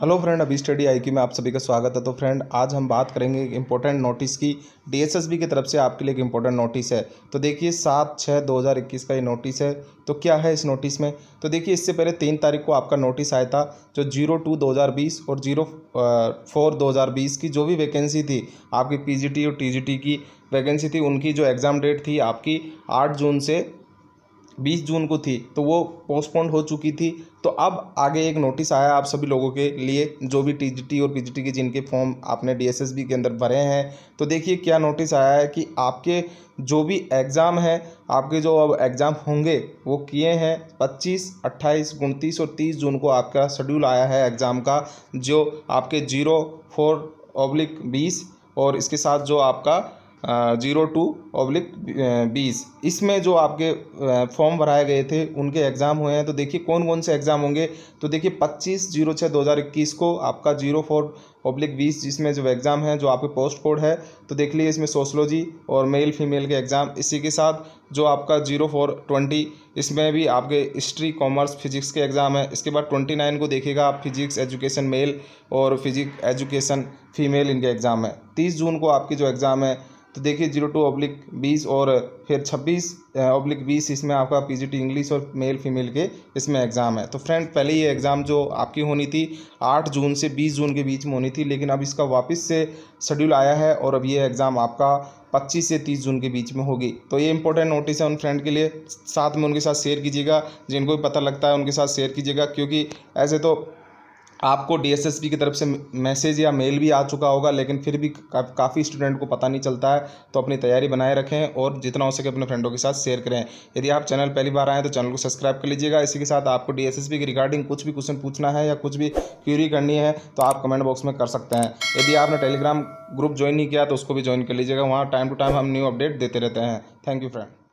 hello friend अभी study I की में आप सभी का स्वागत है तो फ्रेंड आज हम बात करेंगे एक इम्पोर्टेंट नोटिस की डीएसएसबी की तरफ से आपके लिए एक इम्पोर्टेंट नोटिस है तो देखिए सात छः दो हज़ार इक्कीस का ये नोटिस है तो क्या है इस नोटिस में तो देखिए इससे पहले तीन तारीख को आपका नोटिस आया था जो जीरो टू दो हज़ार बीस और जीरो फोर दो हज़ार बीस की जो भी वैकेंसी थी आपकी पी जी टी और टी जी टी की वैकेंसी थी उनकी जो एग्ज़ाम डेट थी आपकी आठ जून से बीस जून को थी तो वो पोस्टपोन्ड हो चुकी थी तो अब आगे एक नोटिस आया आप सभी लोगों के लिए जो भी टीजीटी और पीजीटी के जिनके फॉर्म आपने डीएसएसबी के अंदर भरे हैं तो देखिए क्या नोटिस आया है कि आपके जो भी एग्ज़ाम हैं आपके जो अब एग्ज़ाम होंगे वो किए हैं 25, 28, उनतीस और 30 जून को आपका शेड्यूल आया है एग्ज़ाम का जो आपके जीरो फोर ऑब्लिक बीस और इसके साथ जो आपका जीरो टू ऑब्लिक बीस इसमें जो आपके फॉर्म भराए गए थे उनके एग्ज़ाम हुए हैं तो देखिए कौन कौन से एग्ज़ाम होंगे तो देखिए पच्चीस जीरो छः दो हज़ार इक्कीस को आपका जीरो फोर ऑब्लिक बीस जिसमें जो एग्ज़ाम है जो आपके पोस्ट कोड है तो देख लीजिए इसमें सोशलॉजी और मेल फीमेल के एग्ज़ाम इसी के साथ जो आपका जीरो फोर ट्वेंटी इसमें भी आपके हिस्ट्री कॉमर्स फिजिक्स के एग्ज़ाम है इसके बाद ट्वेंटी नाइन को देखिएगा आप फिजिक्स एजुकेशन मेल और फिजिक एजुकेशन फीमेल इनके एग्ज़ाम है तीस जून को आपकी जो एग्ज़ाम है तो देखिए जीरो टू ऑब्लिक बीस और फिर छब्बीस ऑब्लिक बीस इसमें आपका पीजीटी इंग्लिश और मेल फीमेल के इसमें एग्ज़ाम है तो फ्रेंड पहले ये एग्ज़ाम जो आपकी होनी थी आठ जून से बीस जून के बीच में होनी थी लेकिन अब इसका वापस से शेड्यूल आया है और अब ये एग्ज़ाम आपका पच्चीस से तीस जून के बीच में होगी तो ये इंपॉर्टेंट नोटिस है उन फ्रेंड के लिए साथ में उनके साथ शेयर कीजिएगा जिनको भी पता लगता है उनके साथ शेयर कीजिएगा क्योंकि ऐसे तो आपको डीएसएसबी की तरफ से मैसेज या मेल भी आ चुका होगा लेकिन फिर भी का, काफ़ी स्टूडेंट को पता नहीं चलता है तो अपनी तैयारी बनाए रखें और जितना हो सके अपने फ्रेंडों के साथ शेयर करें यदि आप चैनल पहली बार आएँ तो चैनल को सब्सक्राइब कर लीजिएगा इसी के साथ आपको डीएसएसबी की रिगार्डिंग कुछ भी क्वेश्चन पूछना है या कुछ भी क्यूरी करनी है तो आप कमेंट बॉक्स में कर सकते हैं यदि आपने टेलीग्राम ग्रुप ज्वाइन नहीं किया तो उसको भी ज्वाइन कर लीजिएगा वहाँ टाइम टू टाइम हम न्यू अपडेट देते रहते हैं थैंक यू फ्रेंड